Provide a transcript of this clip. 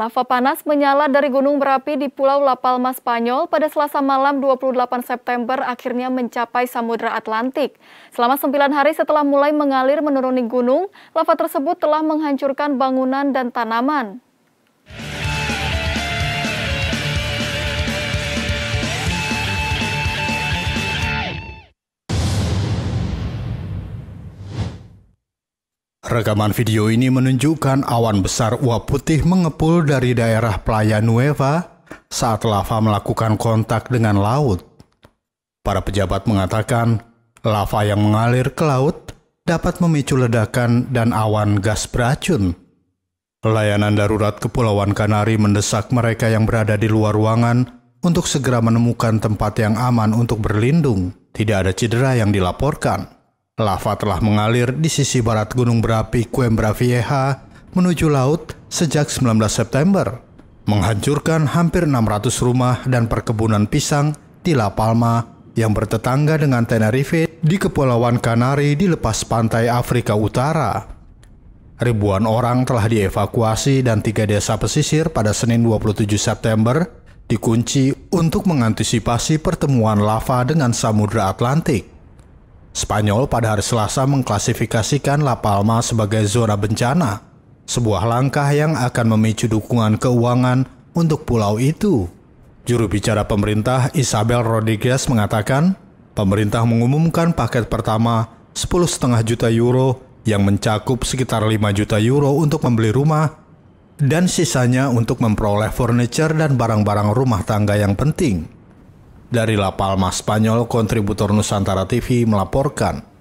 Lava panas menyala dari Gunung Merapi di Pulau La Palma, Spanyol pada selasa malam 28 September akhirnya mencapai Samudra Atlantik. Selama sembilan hari setelah mulai mengalir menuruni gunung, lava tersebut telah menghancurkan bangunan dan tanaman. Rekaman video ini menunjukkan awan besar uap putih mengepul dari daerah Playa Nueva saat lava melakukan kontak dengan laut. Para pejabat mengatakan, lava yang mengalir ke laut dapat memicu ledakan dan awan gas beracun. Layanan darurat Kepulauan Kanari mendesak mereka yang berada di luar ruangan untuk segera menemukan tempat yang aman untuk berlindung. Tidak ada cedera yang dilaporkan. Lava telah mengalir di sisi barat gunung berapi Quembra Vieja menuju laut sejak 19 September, menghancurkan hampir 600 rumah dan perkebunan pisang di La Palma yang bertetangga dengan Tenerife di Kepulauan Kanari di lepas pantai Afrika Utara. Ribuan orang telah dievakuasi dan tiga desa pesisir pada Senin 27 September dikunci untuk mengantisipasi pertemuan lava dengan Samudra Atlantik. Spanyol pada hari Selasa mengklasifikasikan La Palma sebagai zona bencana, sebuah langkah yang akan memicu dukungan keuangan untuk pulau itu. Juru bicara pemerintah Isabel Rodriguez mengatakan, pemerintah mengumumkan paket pertama 10,5 juta euro yang mencakup sekitar 5 juta euro untuk membeli rumah dan sisanya untuk memperoleh furniture dan barang-barang rumah tangga yang penting. Dari La Palma, Spanyol, kontributor Nusantara TV melaporkan.